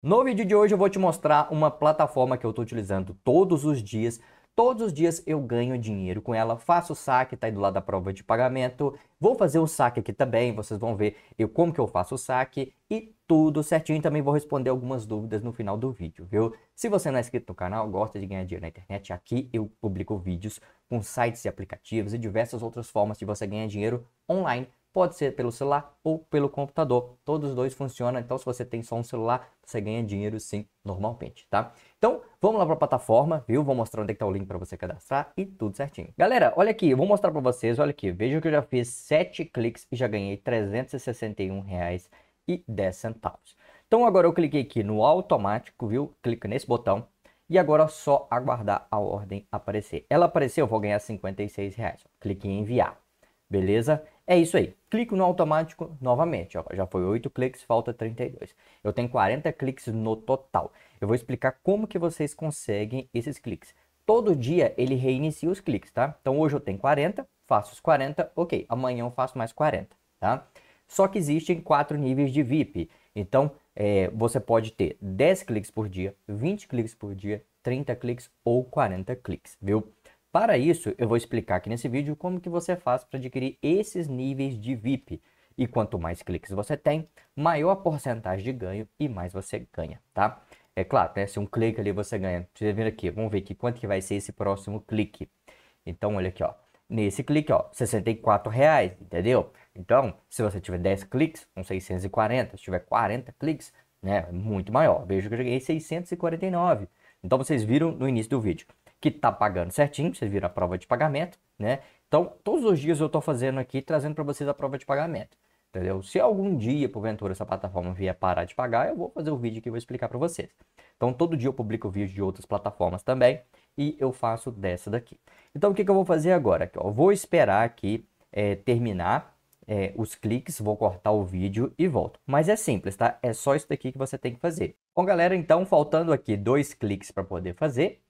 No vídeo de hoje eu vou te mostrar uma plataforma que eu estou utilizando todos os dias. Todos os dias eu ganho dinheiro com ela, faço o saque, tá aí do lado da prova de pagamento. Vou fazer o saque aqui também, vocês vão ver eu, como que eu faço o saque e tudo certinho. também vou responder algumas dúvidas no final do vídeo, viu? Se você não é inscrito no canal, gosta de ganhar dinheiro na internet, aqui eu publico vídeos com sites e aplicativos e diversas outras formas de você ganhar dinheiro online Pode ser pelo celular ou pelo computador. Todos os dois funcionam. Então, se você tem só um celular, você ganha dinheiro sim, normalmente, tá? Então, vamos lá para a plataforma, viu? Vou mostrar onde é que tá o link para você cadastrar e tudo certinho. Galera, olha aqui, eu vou mostrar para vocês, olha aqui. Vejam que eu já fiz 7 cliques e já ganhei R$ 361,10. Então, agora eu cliquei aqui no automático, viu? Clica nesse botão e agora é só aguardar a ordem aparecer. Ela apareceu, eu vou ganhar R$ 56. Reais. Clique em enviar. Beleza? É isso aí. Clico no automático novamente. Ó, já foi 8 cliques, falta 32. Eu tenho 40 cliques no total. Eu vou explicar como que vocês conseguem esses cliques. Todo dia ele reinicia os cliques, tá? Então hoje eu tenho 40, faço os 40, ok. Amanhã eu faço mais 40, tá? Só que existem quatro níveis de VIP. Então é, você pode ter 10 cliques por dia, 20 cliques por dia, 30 cliques ou 40 cliques, viu? Para isso, eu vou explicar aqui nesse vídeo como que você faz para adquirir esses níveis de VIP. E quanto mais cliques você tem, maior a porcentagem de ganho e mais você ganha, tá? É claro, né? Se um clique ali você ganha. Você vir aqui, vamos ver aqui quanto que vai ser esse próximo clique. Então, olha aqui, ó. Nesse clique, ó, 64 reais, entendeu? Então, se você tiver 10 cliques, são 640. Se tiver 40 cliques, né, é muito maior. Vejo que eu cheguei 649. Então, vocês viram no início do vídeo que está pagando certinho, vocês viram a prova de pagamento, né? Então, todos os dias eu estou fazendo aqui, trazendo para vocês a prova de pagamento, entendeu? Se algum dia, porventura, essa plataforma vier parar de pagar, eu vou fazer o um vídeo que eu vou explicar para vocês. Então, todo dia eu publico vídeo de outras plataformas também e eu faço dessa daqui. Então, o que, que eu vou fazer agora? Aqui, vou esperar aqui é, terminar é, os cliques, vou cortar o vídeo e volto. Mas é simples, tá? É só isso daqui que você tem que fazer. Bom, galera, então, faltando aqui dois cliques para poder fazer,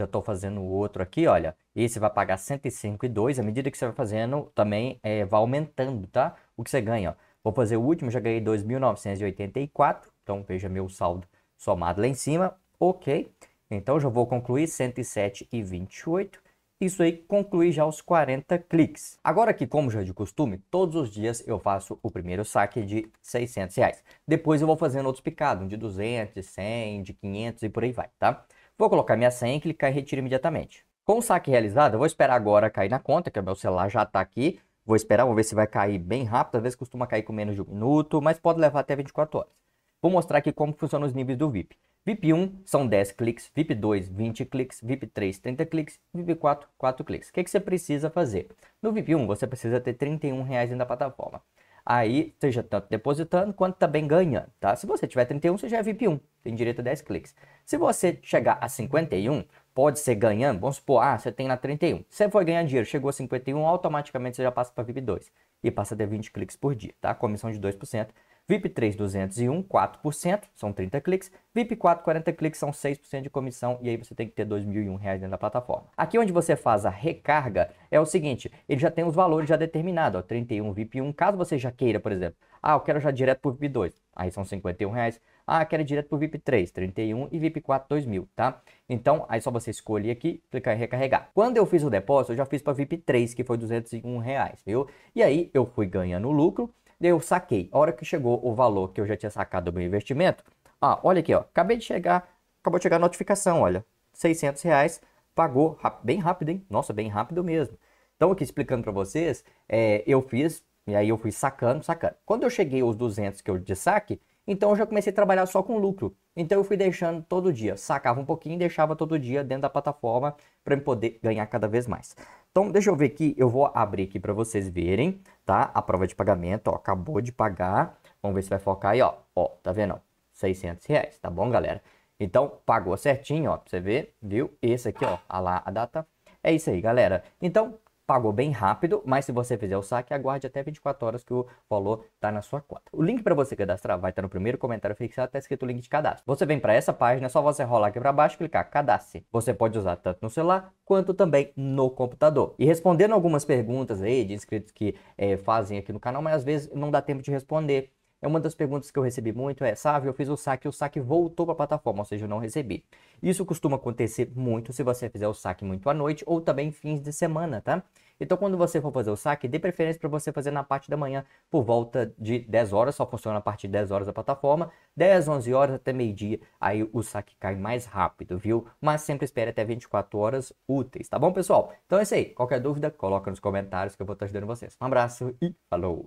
já estou fazendo o outro aqui, olha, esse vai pagar 105,2, à medida que você vai fazendo, também é, vai aumentando, tá? O que você ganha, ó. Vou fazer o último, já ganhei 2.984, então veja meu saldo somado lá em cima, ok. Então já vou concluir 107,28. Isso aí conclui já os 40 cliques. Agora que, como já é de costume, todos os dias eu faço o primeiro saque de 600 reais. Depois eu vou fazendo outros picados, de 200, de 100, de 500 e por aí vai, tá? Vou colocar minha senha e clicar em retiro imediatamente. Com o saque realizado, eu vou esperar agora cair na conta, que é o meu celular já está aqui. Vou esperar, vou ver se vai cair bem rápido. Às vezes costuma cair com menos de um minuto, mas pode levar até 24 horas. Vou mostrar aqui como funcionam os níveis do VIP. VIP 1 são 10 cliques, VIP 2, 20 cliques, VIP 3, 30 cliques, VIP 4, 4 cliques. O que, que você precisa fazer? No VIP 1, você precisa ter R$31,00 na plataforma aí seja tanto tá depositando quanto também ganhando, tá? Se você tiver 31, você já é VIP1, tem direito a 10 cliques. Se você chegar a 51, pode ser ganhando, vamos supor, ah, você tem na 31. Você foi ganhar dinheiro, chegou a 51, automaticamente você já passa para VIP2 e passa a ter 20 cliques por dia, tá? Comissão de 2% VIP 3, 201, 4%, são 30 cliques. VIP 4, 40 cliques, são 6% de comissão. E aí você tem que ter R$ 2.001 dentro da plataforma. Aqui onde você faz a recarga é o seguinte, ele já tem os valores já determinados, ó, 31 VIP 1. Caso você já queira, por exemplo, ah, eu quero já direto para o VIP 2, aí são R$ 51. Reais. Ah, quero direto para o VIP 3, 31 e VIP 4, 2000, tá? Então, aí só você escolher aqui, clicar em recarregar. Quando eu fiz o depósito, eu já fiz para VIP 3, que foi 201 reais, viu? E aí eu fui ganhando lucro eu saquei. A hora que chegou o valor que eu já tinha sacado do meu investimento, ah, olha aqui, ó, acabei de chegar, acabou de chegar a notificação, olha, 600 reais, pagou bem rápido, hein? Nossa, bem rápido mesmo. Então, aqui explicando para vocês, é, eu fiz, e aí eu fui sacando, sacando. Quando eu cheguei aos 200 que eu de saque, então eu já comecei a trabalhar só com lucro. Então eu fui deixando todo dia, sacava um pouquinho e deixava todo dia dentro da plataforma para poder ganhar cada vez mais. Então deixa eu ver aqui, eu vou abrir aqui para vocês verem, tá? A prova de pagamento, ó, acabou de pagar. Vamos ver se vai focar aí, ó. Ó, tá vendo? 600 reais, tá bom, galera? Então, pagou certinho, ó, pra você ver, viu? Esse aqui, ó, a lá, a data. É isso aí, galera. Então, pagou bem rápido, mas se você fizer o saque, aguarde até 24 horas que o valor está na sua conta. O link para você cadastrar vai estar tá no primeiro comentário fixado, está escrito o link de cadastro. Você vem para essa página, é só você rolar aqui para baixo, clicar cadastre. Você pode usar tanto no celular quanto também no computador. E respondendo algumas perguntas aí de inscritos que é, fazem aqui no canal, mas às vezes não dá tempo de responder é uma das perguntas que eu recebi muito é, sabe, eu fiz o saque, o saque voltou para a plataforma, ou seja, eu não recebi. Isso costuma acontecer muito se você fizer o saque muito à noite ou também fins de semana, tá? Então, quando você for fazer o saque, dê preferência para você fazer na parte da manhã, por volta de 10 horas, só funciona a partir de 10 horas da plataforma, 10, 11 horas até meio-dia, aí o saque cai mais rápido, viu? Mas sempre espere até 24 horas úteis, tá bom, pessoal? Então é isso aí. Qualquer dúvida, coloca nos comentários que eu vou estar ajudando vocês. Um abraço e falou!